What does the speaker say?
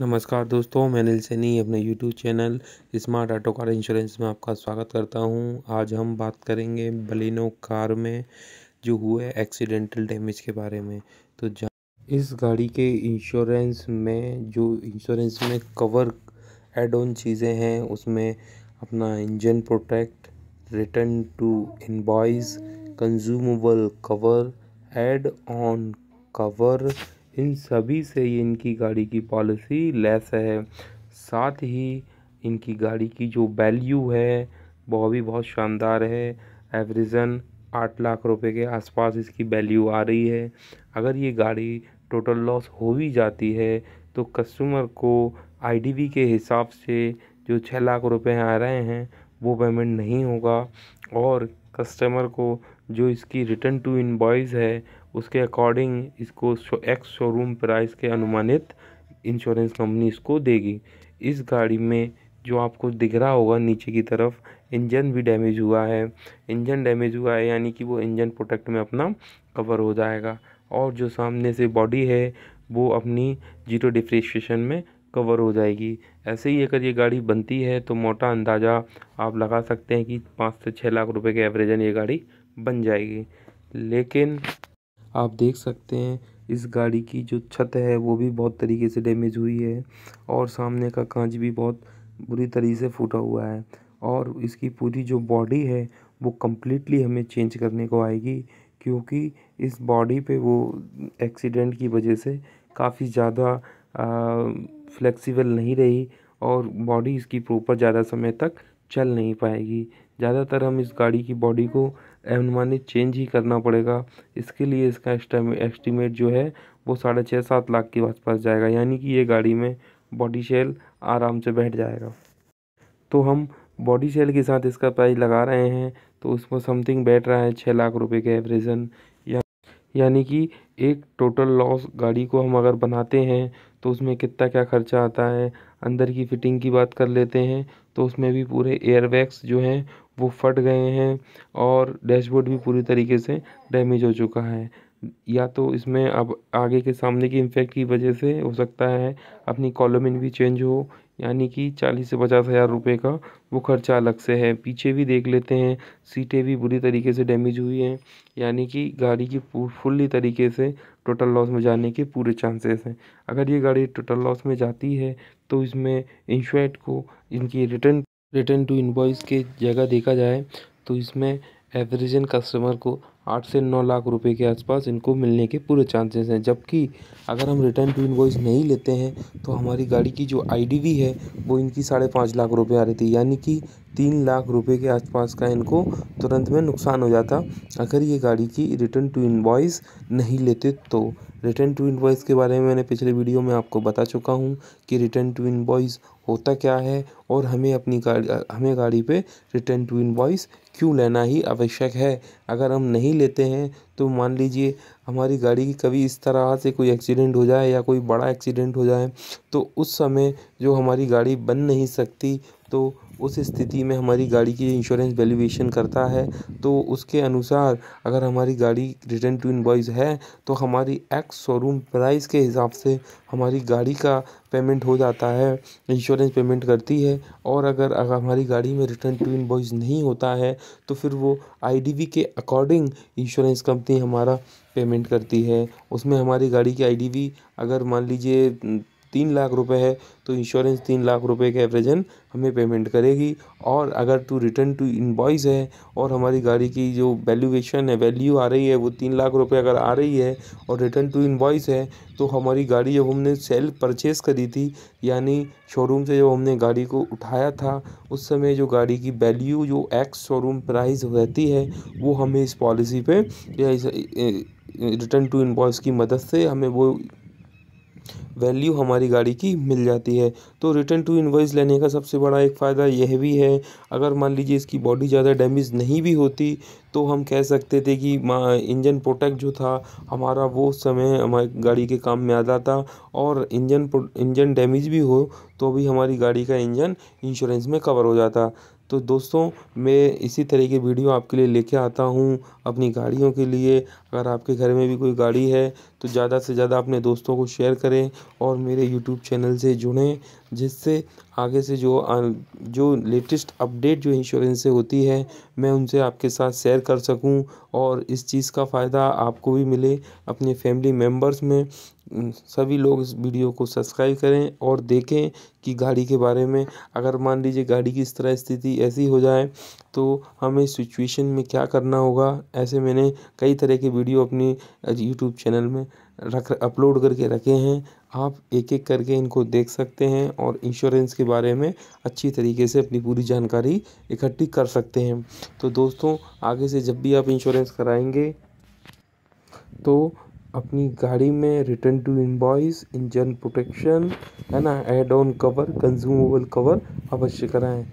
नमस्कार दोस्तों मैं नील सैनी अपने YouTube channel smart auto car insurance में आपका स्वागत करता हूं आज हम बात करेंगे बलिनो कार में जो हुए एक्सीडेंटल डैमेज के बारे में तो इस गाड़ी के इंश्योरेंस में जो इंश्योरेंस में कवर एड ऑन चीज़ें हैं उसमें अपना engine protect return to invoice consumable cover add on cover इन सभी से ये इनकी गाड़ी की पॉलिसी लेस है साथ ही इनकी गाड़ी की जो वैल्यू है वह भी बहुत शानदार है एवरेजन आठ लाख रुपए के आसपास इसकी वैल्यू आ रही है अगर ये गाड़ी टोटल लॉस हो भी जाती है तो कस्टमर को आईडीबी के हिसाब से जो छः लाख रुपए आ रहे हैं वो पेमेंट नहीं होगा और कस्टमर को जो इसकी रिटर्न टू इन है उसके अकॉर्डिंग इसको एक्स शोरूम प्राइस के अनुमानित इंश्योरेंस कंपनी इसको देगी इस गाड़ी में जो आपको दिख रहा होगा नीचे की तरफ इंजन भी डैमेज हुआ है इंजन डैमेज हुआ है यानी कि वो इंजन प्रोटेक्ट में अपना कवर हो जाएगा और जो सामने से बॉडी है वो अपनी जीरो डिफ्रेशिएशन में कवर हो जाएगी ऐसे ही अगर ये गाड़ी बनती है तो मोटा अंदाज़ा आप लगा सकते हैं कि पाँच से छः लाख रुपए के एवरेजन ये गाड़ी बन जाएगी लेकिन आप देख सकते हैं इस गाड़ी की जो छत है वो भी बहुत तरीके से डैमेज हुई है और सामने का कांच भी बहुत बुरी तरीके से फूटा हुआ है और इसकी पूरी जो बॉडी है वो कम्प्लीटली हमें चेंज करने को आएगी क्योंकि इस बॉडी पे वो एक्सीडेंट की वजह से काफ़ी ज़्यादा फ्लेक्सिबल नहीं रही और बॉडी इसकी प्रॉपर ज़्यादा समय तक चल नहीं पाएगी ज़्यादातर हम इस गाड़ी की बॉडी को अनुमानित चेंज ही करना पड़ेगा इसके लिए इसका एस्टीमेट जो है वो साढ़े छः सात लाख के आसपास जाएगा यानी कि ये गाड़ी में बॉडी शेल आराम से बैठ जाएगा तो हम बॉडी शेल के साथ इसका प्राइस लगा रहे हैं तो उसमें समथिंग बैठ रहा है छः लाख रुपए के एवरेजन या यानी कि एक टोटल लॉस गाड़ी को हम अगर बनाते हैं तो उसमें कितना क्या खर्चा आता है अंदर की फिटिंग की बात कर लेते हैं तो उसमें भी पूरे एयरबैग्स जो हैं वो फट गए हैं और डैशबोर्ड भी पूरी तरीके से डैमेज हो चुका है या तो इसमें अब आगे के सामने की इम्फेक्ट की वजह से हो सकता है अपनी कॉलोमिन भी चेंज हो यानी कि चालीस से पचास हज़ार रुपये का वो खर्चा अलग से है पीछे भी देख लेते हैं सीटें भी बुरी तरीके से डैमेज हुई हैं यानी कि गाड़ी की फुल्ली तरीके से टोटल लॉस में जाने के पूरे चांसेस हैं अगर ये गाड़ी टोटल लॉस में जाती है तो इसमें इंश्योरेट को इनकी रिटर्न रिटर्न टू इनवॉइस के जगह देखा जाए तो इसमें एवरेजन कस्टमर को आठ से नौ लाख रुपए के आसपास इनको मिलने के पूरे चांसेस हैं जबकि अगर हम रिटर्न टू इनवॉइस नहीं लेते हैं तो हमारी गाड़ी की जो आईडीवी है वो इनकी साढ़े पाँच लाख रुपए आ रही थी यानी कि तीन लाख रुपए के आसपास का इनको तुरंत में नुकसान हो जाता अगर ये गाड़ी की रिटर्न टू इन्वॉइस नहीं लेते तो रिटर्न टू इन्वॉइस के बारे में मैंने पिछले वीडियो में आपको बता चुका हूँ कि रिटर्न टू इन्वॉइस होता क्या है और हमें अपनी गाड़ी हमें गाड़ी पे रिटर्न टू इनवॉइस क्यों लेना ही आवश्यक है अगर हम नहीं लेते हैं तो मान लीजिए हमारी गाड़ी की कभी इस तरह से कोई एक्सीडेंट हो जाए या कोई बड़ा एक्सीडेंट हो जाए तो उस समय जो हमारी गाड़ी बन नहीं सकती तो उस स्थिति में हमारी गाड़ी की इंश्योरेंस वैल्यूएशन करता है तो उसके अनुसार अगर हमारी गाड़ी रिटर्न टू बॉयज़ है तो हमारी एक्स शोरूम प्राइस के हिसाब से हमारी गाड़ी का पेमेंट हो जाता है इंश्योरेंस पेमेंट करती है और अगर अगर हमारी गाड़ी में रिटर्न टू बॉयज़ नहीं होता है तो फिर वो आई के अकॉर्डिंग इंश्योरेंस कंपनी हमारा पेमेंट करती है उसमें हमारी गाड़ी की आई अगर मान लीजिए तीन लाख रुपए है तो इंश्योरेंस तीन लाख रुपए के एवरेजन हमें पेमेंट करेगी और अगर तू रिटर्न टू इनवॉइस है और हमारी गाड़ी की जो वैल्यूएशन है वैल्यू आ रही है वो तीन लाख रुपए अगर आ रही है और रिटर्न टू इनवॉइस है तो हमारी गाड़ी जब हमने सेल परचेज़ करी थी यानी शोरूम से जब हमने गाड़ी को उठाया था उस समय जो गाड़ी की वैल्यू जो एक्स शोरूम प्राइस रहती है वो हमें इस पॉलिसी पे या इस रिटर्न टू इनवॉइस की मदद से हमें वो वैल्यू हमारी गाड़ी की मिल जाती है तो रिटर्न टू इन्वाइस लेने का सबसे बड़ा एक फ़ायदा यह भी है अगर मान लीजिए इसकी बॉडी ज़्यादा डैमेज नहीं भी होती तो हम कह सकते थे कि इंजन प्रोटेक्ट जो था हमारा वो समय हमारी गाड़ी के काम में आ जाता और इंजन इंजन डैमेज भी हो तो भी हमारी गाड़ी का इंजन इंश्योरेंस में कवर हो जाता तो दोस्तों मैं इसी तरह की वीडियो आपके लिए लेके आता हूँ अपनी गाड़ियों के लिए अगर आपके घर में भी कोई गाड़ी है तो ज़्यादा से ज़्यादा अपने दोस्तों को शेयर करें और मेरे यूट्यूब चैनल से जुड़ें जिससे आगे से जो जो लेटेस्ट अपडेट जो इंश्योरेंस से होती है मैं उनसे आपके साथ शेयर कर सकूँ और इस चीज़ का फ़ायदा आपको भी मिले अपने फैमिली मेम्बर्स में सभी लोग इस वीडियो को सब्सक्राइब करें और देखें कि गाड़ी के बारे में अगर मान लीजिए गाड़ी की इस तरह स्थिति ऐसी हो जाए तो हमें सिचुएशन में क्या करना होगा ऐसे मैंने कई तरह के वीडियो अपने यूट्यूब चैनल में रख अपलोड करके रखे हैं आप एक एक करके इनको देख सकते हैं और इंश्योरेंस के बारे में अच्छी तरीके से अपनी पूरी जानकारी इकट्ठी कर सकते हैं तो दोस्तों आगे से जब भी आप इंश्योरेंस कराएंगे तो अपनी गाड़ी में return to invoice engine protection है ना add on cover consumable cover अवश्य कराएं